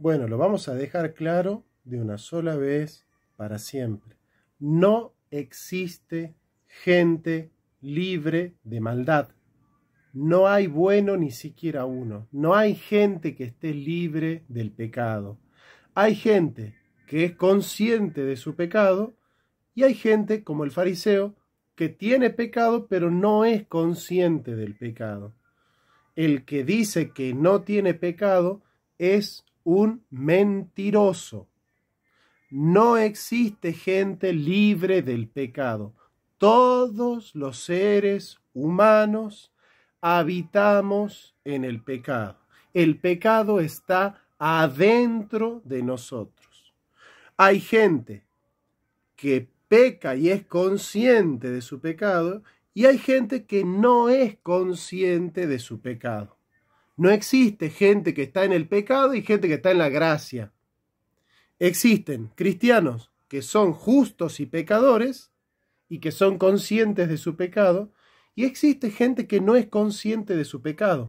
Bueno, lo vamos a dejar claro de una sola vez para siempre. No existe gente libre de maldad. No hay bueno ni siquiera uno. No hay gente que esté libre del pecado. Hay gente que es consciente de su pecado y hay gente como el fariseo que tiene pecado pero no es consciente del pecado. El que dice que no tiene pecado es un mentiroso. No existe gente libre del pecado. Todos los seres humanos habitamos en el pecado. El pecado está adentro de nosotros. Hay gente que peca y es consciente de su pecado y hay gente que no es consciente de su pecado. No existe gente que está en el pecado y gente que está en la gracia. Existen cristianos que son justos y pecadores y que son conscientes de su pecado, y existe gente que no es consciente de su pecado.